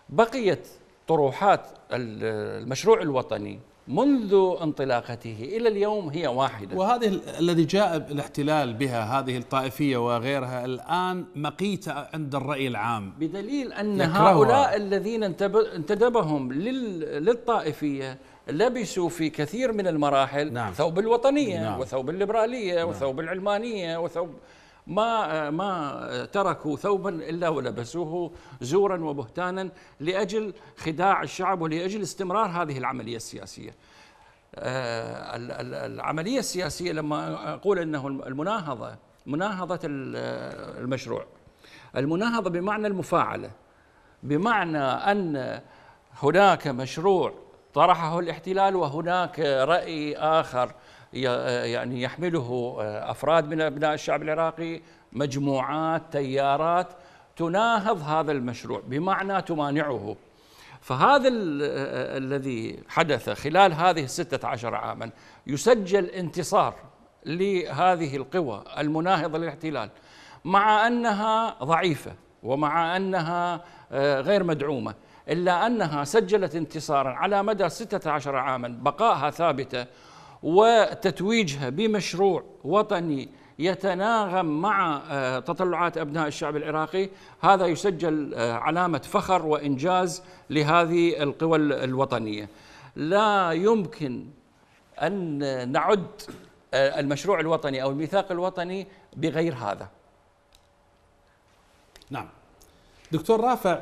S5: بقيت طروحات المشروع الوطني منذ انطلاقته الى اليوم هي واحده وهذه
S1: الذي جاء الاحتلال بها هذه الطائفيه وغيرها الان مقيته
S5: عند الراي العام بدليل ان يكرهها. هؤلاء الذين انتدبهم للطائفيه لبسوا في كثير من المراحل نعم. ثوب الوطنيه نعم. وثوب الليبراليه نعم. وثوب العلمانيه وثوب ما ما تركوا ثوبا الا ولبسوه زورا وبهتانا لاجل خداع الشعب ولاجل استمرار هذه العمليه السياسيه. آه، العمليه السياسيه لما اقول انه المناهضه مناهضه المشروع. المناهضه بمعنى المفاعله. بمعنى ان هناك مشروع طرحه الاحتلال وهناك راي اخر آه، يعني يحمله آه، افراد من ابناء الشعب العراقي مجموعات تيارات تناهض هذا المشروع بمعنى تمانعه فهذا آه، الذي حدث خلال هذه الستة عشر عاما يسجل انتصار لهذه القوى المناهضة للاحتلال مع أنها ضعيفة ومع أنها غير مدعومة إلا أنها سجلت انتصارا على مدى 16 عاما بقائها ثابتة وتتويجها بمشروع وطني يتناغم مع آه، تطلعات ابناء الشعب العراقي هذا يسجل آه، علامه فخر وانجاز لهذه القوى الوطنيه لا يمكن ان نعد آه، المشروع الوطني او الميثاق الوطني بغير هذا
S1: نعم دكتور رافع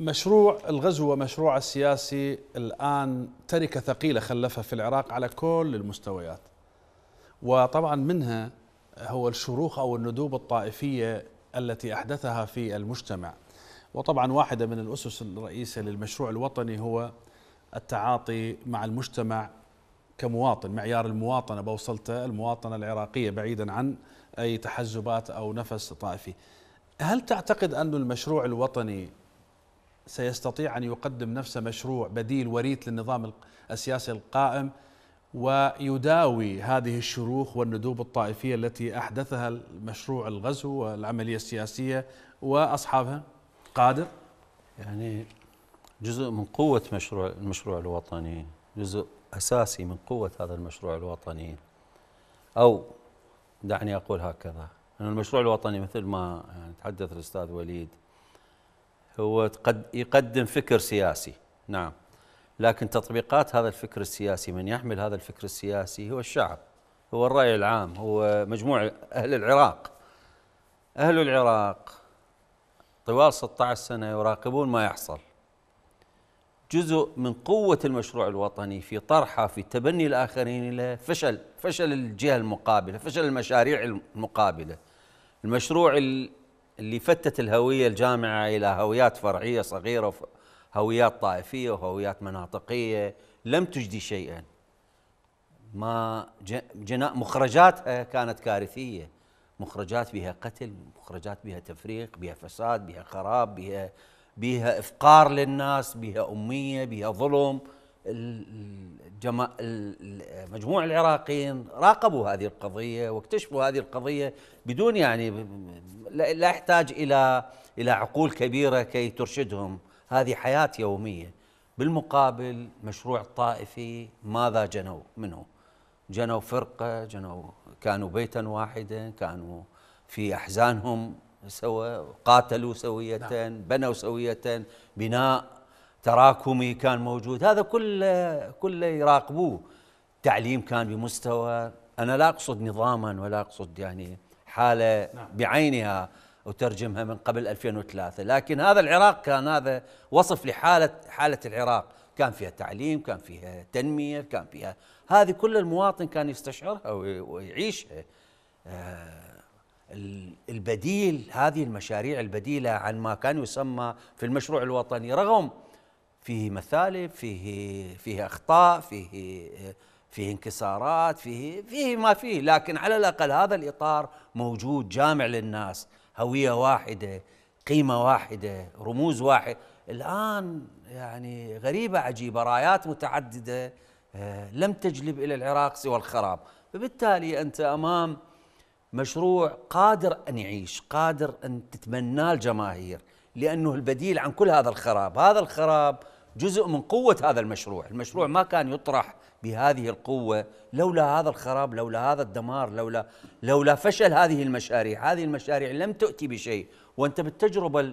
S1: مشروع الغزو ومشروع السياسي الآن تركة ثقيلة خلفها في العراق على كل المستويات وطبعا منها هو الشروخ أو الندوب الطائفية التي أحدثها في المجتمع وطبعا واحدة من الأسس الرئيسة للمشروع الوطني هو التعاطي مع المجتمع كمواطن معيار المواطنة بوصلته المواطنة العراقية بعيدا عن أي تحزبات أو نفس طائفي هل تعتقد أن المشروع الوطني سيستطيع أن يقدم نفسه مشروع بديل وريث للنظام السياسي القائم ويداوي هذه الشروخ والندوب الطائفية التي أحدثها المشروع الغزو والعملية السياسية وأصحابها
S3: قادر يعني جزء من قوة مشروع المشروع الوطني جزء أساسي من قوة هذا المشروع الوطني أو دعني أقول هكذا أن المشروع الوطني مثل ما يعني تحدث الأستاذ وليد هو قد يقدم فكر سياسي نعم لكن تطبيقات هذا الفكر السياسي من يحمل هذا الفكر السياسي هو الشعب هو الرأي العام هو مجموع أهل العراق أهل العراق طوال 16 سنة يراقبون ما يحصل جزء من قوة المشروع الوطني في طرحه في تبني الآخرين له فشل فشل الجهة المقابلة فشل المشاريع المقابلة المشروع اللي فتت الهويه الجامعه الى هويات فرعيه صغيره هويات طائفيه وهويات مناطقيه لم تجدي شيئا ما جنا مخرجاتها كانت كارثيه مخرجات بها قتل مخرجات بها تفريق بها فساد بها خراب بها بها افقار للناس بها اميه بها ظلم الجما... المجموع العراقيين راقبوا هذه القضية واكتشفوا هذه القضية بدون يعني لا يحتاج إلى إلى عقول كبيرة كي ترشدهم هذه حياة يومية بالمقابل مشروع طائفي ماذا جنوا منه جنوا فرقة جنوا كانوا بيتا واحدا كانوا في أحزانهم سوا قاتلوا سوية نعم. بنوا سوية بناء تراكمي كان موجود هذا كله كله يراقبوه تعليم كان بمستوى انا لا اقصد نظاما ولا اقصد يعني حاله نعم. بعينها وترجمها من قبل 2003 لكن هذا العراق كان هذا وصف لحاله حاله العراق كان فيها تعليم كان فيها تنميه كان فيها هذه كل المواطن كان يستشعرها ويعيشها آه، البديل هذه المشاريع البديله عن ما كان يسمى في المشروع الوطني رغم فيه مثالب فيه فيه اخطاء فيه فيه انكسارات فيه فيه ما فيه لكن على الاقل هذا الاطار موجود جامع للناس هويه واحده قيمه واحده رموز واحد الان يعني غريبه عجيبه رايات متعدده آه، لم تجلب الى العراق سوى الخراب فبالتالي انت امام مشروع قادر ان يعيش قادر ان تتبناه الجماهير لأنه البديل عن كل هذا الخراب هذا الخراب جزء من قوة هذا المشروع المشروع ما كان يطرح بهذه القوة لولا هذا الخراب لولا هذا الدمار لولا لولا فشل هذه المشاريع هذه المشاريع لم تؤتي بشيء وأنت بالتجربة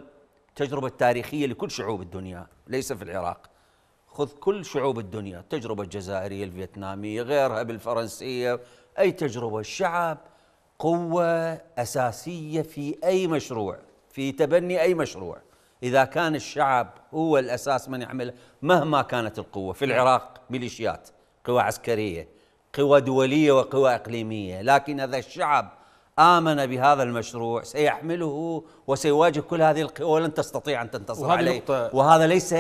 S3: التجربة التاريخية لكل شعوب الدنيا ليس في العراق خذ كل شعوب الدنيا التجربة الجزائرية الفيتنامية غيرها بالفرنسية أي تجربة الشعب قوة أساسية في أي مشروع في تبني أي مشروع إذا كان الشعب هو الأساس من يعمل مهما كانت القوة في العراق ميليشيات قوى عسكرية قوى دولية وقوى إقليمية لكن إذا الشعب آمن بهذا المشروع سيحمله وسيواجه كل هذه القوى ولن تستطيع أن تنتصر عليه وهذا ليس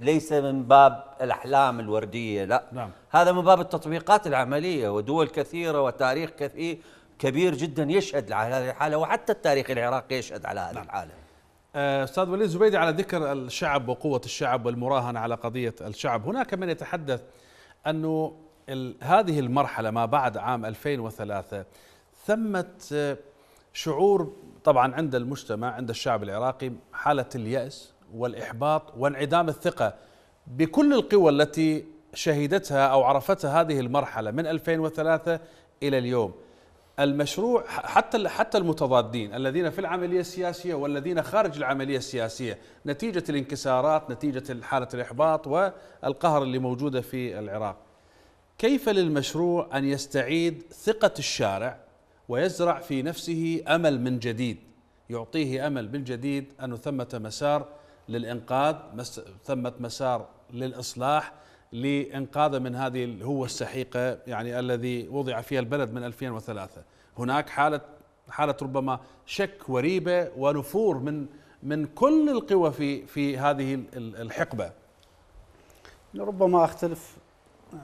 S3: ليس من باب الأحلام الوردية لا نعم. هذا من باب التطبيقات العملية ودول كثيرة وتاريخ كثير كبير جدا يشهد على هذه الحالة وحتى التاريخ العراقي يشهد على هذه نعم. الحالة
S1: آه، أستاذ وليد زبيدي على ذكر الشعب وقوة الشعب والمراهنة على قضية الشعب هناك من يتحدث أنه هذه المرحلة ما بعد عام 2003 ثمت آه، شعور طبعا عند المجتمع عند الشعب العراقي حالة اليأس والإحباط وانعدام الثقة بكل القوى التي شهدتها أو عرفتها هذه المرحلة من 2003 إلى اليوم المشروع حتى حتى المتضادين الذين في العمليه السياسيه والذين خارج العمليه السياسيه نتيجه الانكسارات نتيجه حاله الاحباط والقهر اللي موجوده في العراق كيف للمشروع ان يستعيد ثقه الشارع ويزرع في نفسه امل من جديد يعطيه امل من جديد انه ثمه مسار للانقاذ ثمه مسار للاصلاح لإنقاذه من هذه الهوة السحيقة يعني الذي وضع فيها البلد من 2003 هناك حالة حالة ربما شك وريبة ونفور من من كل القوى في في هذه الحقبة
S4: ربما أختلف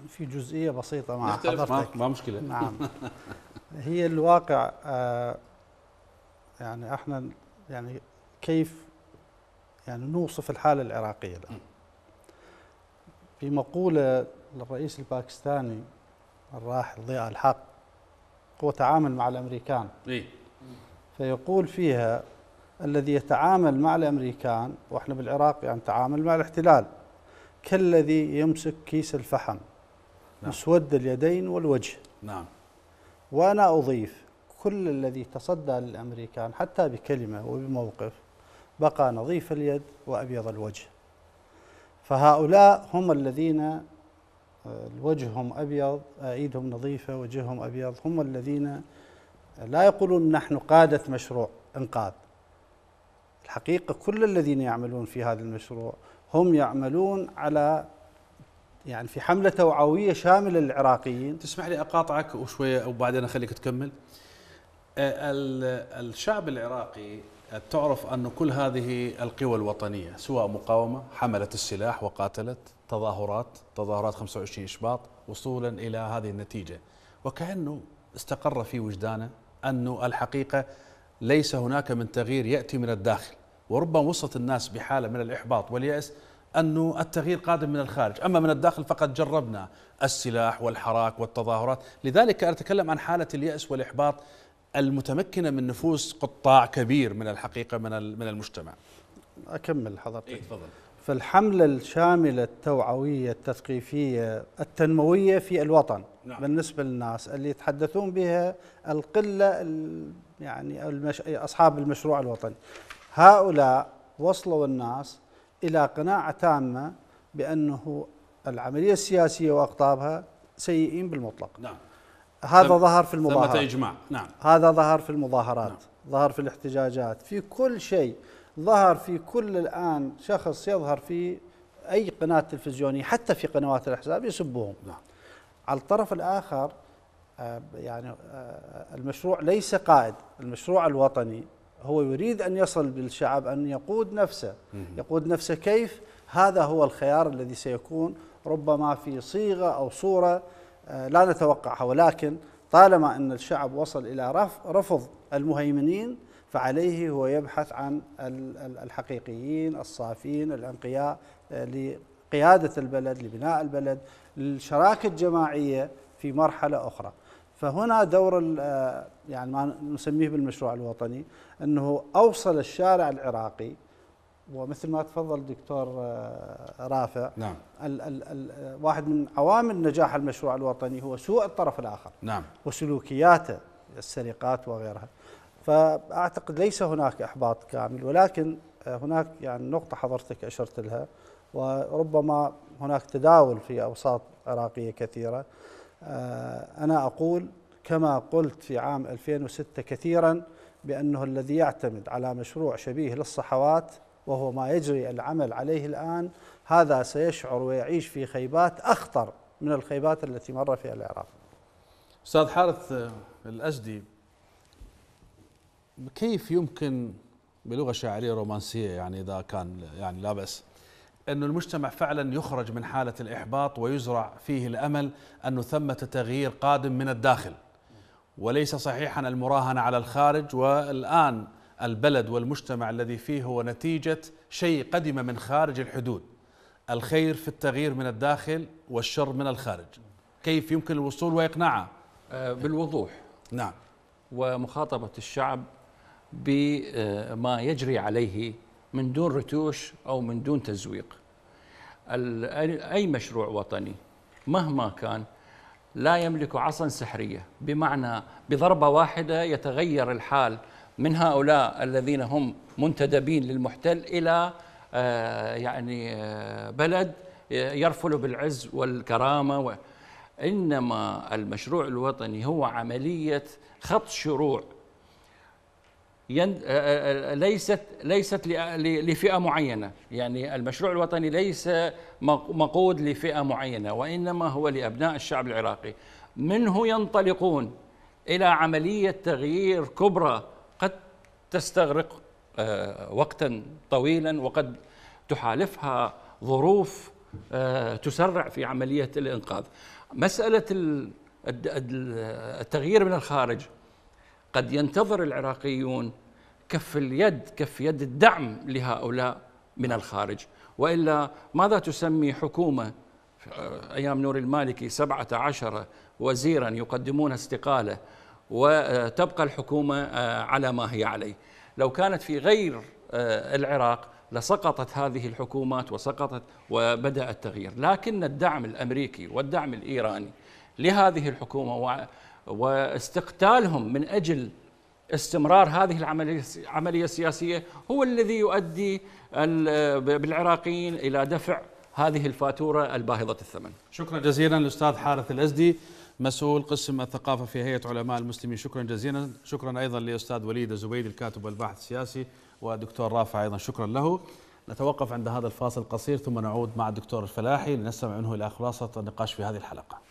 S4: في جزئية بسيطة مع حضرتك ما مشكلة نعم هي الواقع آه، يعني احنا يعني كيف يعني نوصف الحالة العراقية الآن في مقولة للرئيس الباكستاني الراحل ضياء الحق هو تعامل مع الأمريكان إيه؟ فيقول فيها الذي يتعامل مع الأمريكان وإحنا بالعراق يعني تعامل مع الاحتلال كالذي يمسك كيس الفحم نعم. مسود اليدين والوجه نعم وأنا أضيف كل الذي تصدى للأمريكان حتى بكلمة وبموقف بقى نظيف اليد وأبيض الوجه فهؤلاء هم الذين آه، وجههم أبيض أيدهم نظيفة وجههم أبيض هم الذين آه، لا يقولون نحن قادة مشروع إنقاذ الحقيقة كل الذين يعملون في هذا المشروع هم يعملون على يعني في حملة توعوية شاملة للعراقيين تسمح لي أقاطعك وشوية
S1: وبعدين أخليك تكمل آه، الشعب العراقي تعرف أن كل هذه القوى الوطنية سواء مقاومة حملت السلاح وقاتلت تظاهرات تظاهرات 25 شباط وصولا إلى هذه النتيجة وكأنه استقر في وجدانه أن الحقيقة ليس هناك من تغيير يأتي من الداخل وربما وصلت الناس بحالة من الإحباط واليأس أن التغيير قادم من الخارج أما من الداخل فقد جربنا السلاح والحراك والتظاهرات لذلك أتكلم عن حالة اليأس والإحباط المتمكنه من نفوس قطاع كبير من الحقيقه من من المجتمع.
S4: اكمل حضرتك. إيه تفضل. فالحملة الشاملة التوعوية التثقيفية التنموية في الوطن نعم. بالنسبة للناس اللي يتحدثون بها القلة يعني المش... أصحاب المشروع الوطني هؤلاء وصلوا الناس إلى قناعة تامة بأنه العملية السياسية وأقطابها سيئين بالمطلق نعم. هذا ظهر في المظاهرات إجماع نعم هذا ظهر في المظاهرات نعم. ظهر في الاحتجاجات في كل شيء ظهر في كل الآن شخص يظهر في أي قناة تلفزيونية حتى في قنوات الأحزاب يسبوهم نعم. على الطرف الآخر آه، يعني آه، المشروع ليس قائد المشروع الوطني هو يريد أن يصل بالشعب أن يقود نفسه يقود نفسه كيف هذا هو الخيار الذي سيكون ربما في صيغة أو صورة آه، لا نتوقعها ولكن طالما أن الشعب وصل إلى رفض المهيمنين فعليه هو يبحث عن الحقيقيين الصافين الأنقياء آه، لقيادة البلد لبناء البلد للشراكة الجماعية في مرحلة أخرى فهنا دور آه، يعني ما نسميه بالمشروع الوطني أنه أوصل الشارع العراقي ومثل ما تفضل دكتور آه، رافع نعم ال ال ال واحد من عوامل نجاح المشروع الوطني هو سوء الطرف الآخر نعم وسلوكياته السرقات وغيرها فأعتقد ليس هناك إحباط كامل ولكن آه، هناك يعني نقطة حضرتك أشرت لها وربما هناك تداول في أوساط عراقية كثيرة آه، أنا أقول كما قلت في عام 2006 كثيرا بأنه الذي يعتمد على مشروع شبيه للصحوات وهو ما يجري العمل عليه الآن هذا سيشعر ويعيش في خيبات أخطر من الخيبات التي مر فيها العراق
S1: أستاذ حارث آه، الأزدي كيف يمكن بلغة شاعرية رومانسية يعني إذا كان يعني لا بأس أن المجتمع فعلا يخرج من حالة الإحباط ويزرع فيه الأمل أن ثمة تغيير قادم من الداخل وليس صحيحا المراهنة على الخارج والآن البلد والمجتمع الذي فيه هو نتيجة شيء قدم من خارج الحدود الخير في التغيير من الداخل والشر من الخارج كيف يمكن الوصول وإقناعه؟ آه، بالوضوح
S5: نعم ومخاطبة الشعب بما يجري عليه من دون رتوش أو من دون تزويق أي مشروع وطني مهما كان لا يملك عصا سحرية بمعنى بضربة واحدة يتغير الحال من هؤلاء الذين هم منتدبين للمحتل إلى آه، يعني آه، بلد يرفل بالعز والكرامة إنما المشروع الوطني هو عملية خط شروع آه، ليست ليست لفئه معينه، يعني المشروع الوطني ليس مقود لفئه معينه وانما هو لابناء الشعب العراقي. منه ينطلقون الى عمليه تغيير كبرى تستغرق آه، وقتا طويلا وقد تحالفها ظروف آه، تسرع في عمليه الانقاذ. مساله التغيير من الخارج قد ينتظر العراقيون كف اليد كف يد الدعم لهؤلاء من الخارج وإلا ماذا تسمي حكومة آه، أيام نور المالكي سبعة عشر وزيرا يقدمون استقالة وتبقى الحكومة آه، على ما هي عليه لو كانت في غير آه، العراق لسقطت هذه الحكومات وسقطت وبدأ التغيير لكن الدعم الأمريكي والدعم الإيراني لهذه الحكومة واستقتالهم من أجل استمرار هذه العملية السياسية هو الذي يؤدي بالعراقيين إلى دفع هذه الفاتورة الباهظة الثمن شكرا جزيلا الأستاذ
S1: حارث الأزدي
S5: مسؤول قسم الثقافة في هيئة
S1: علماء المسلمين شكرا جزيلا شكرا أيضا للأستاذ وليد الزبيدي الكاتب والباحث السياسي ودكتور رافع أيضا شكرا له نتوقف عند هذا الفاصل القصير ثم نعود مع الدكتور الفلاحي لنستمع منه إلى خلاصة النقاش في هذه الحلقة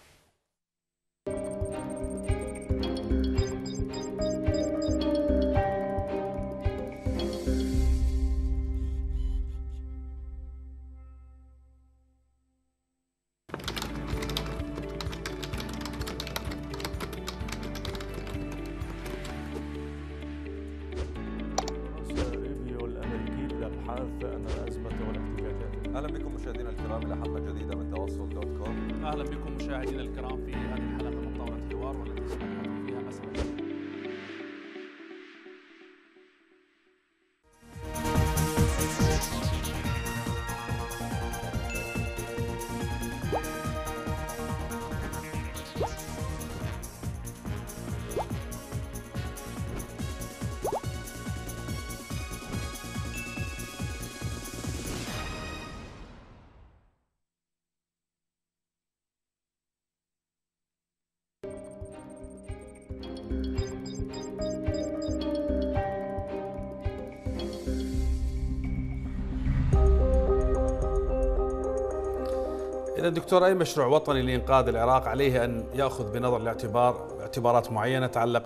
S1: دكتور أي مشروع وطني لإنقاذ العراق عليه أن يأخذ بنظر الاعتبار اعتبارات معينة تتعلق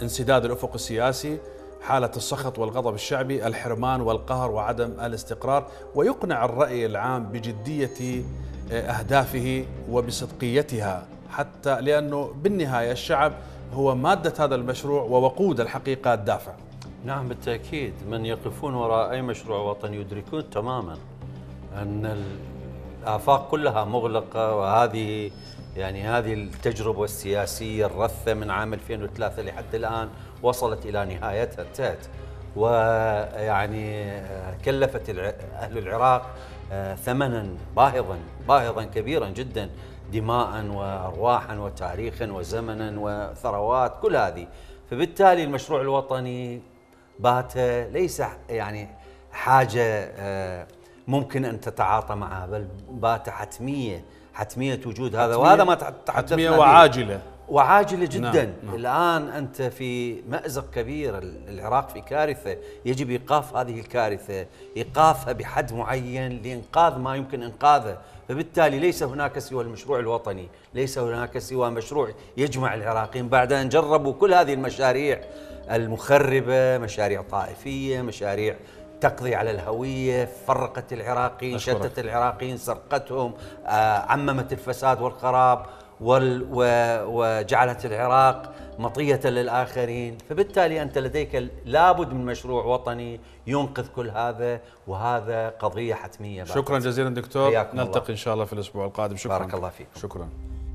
S1: بانسداد الأفق السياسي حالة السخط والغضب الشعبي الحرمان والقهر وعدم الاستقرار ويقنع الرأي العام بجدية آه، أهدافه وبصدقيتها حتى لأنه بالنهاية الشعب هو مادة هذا المشروع ووقود الحقيقة الدافع
S3: نعم بالتأكيد من يقفون وراء أي مشروع وطني يدركون تماما أن الآفاق كلها مغلقة وهذه يعني هذه التجربة السياسية الرثة من عام 2003 لحد الآن وصلت إلى نهايتها انتهت ويعني آه، كلفت أهل العراق آه، ثمنا باهظا باهظا كبيرا جدا دماء وارواحا وتاريخا وزمنا وثروات كل هذه فبالتالي المشروع الوطني بات ليس يعني حاجه آه، ممكن ان تتعاطى معها بل بات حتميه حتميه وجود هذا حتمية وهذا ما تحدثنا حتميه وعاجله وعاجلة جدا نعم. نعم. الآن أنت في مأزق كبير العراق في كارثة يجب إيقاف هذه الكارثة إيقافها بحد معين لإنقاذ ما يمكن إنقاذه فبالتالي ليس هناك سوى المشروع الوطني ليس هناك سوى مشروع يجمع العراقيين بعد أن جربوا كل هذه المشاريع المخربة مشاريع طائفية مشاريع تقضي على الهوية فرقت العراقيين شتت العراقيين سرقتهم آه، عممت الفساد والخراب وال وجعلت العراق مطية للآخرين فبالتالي أنت لديك لابد من مشروع وطني ينقذ كل هذا وهذا قضية حتمية شكرا جزيلا دكتور نلتقي الله.
S1: إن شاء الله في الأسبوع القادم شكرا بارك الله فيك شكرا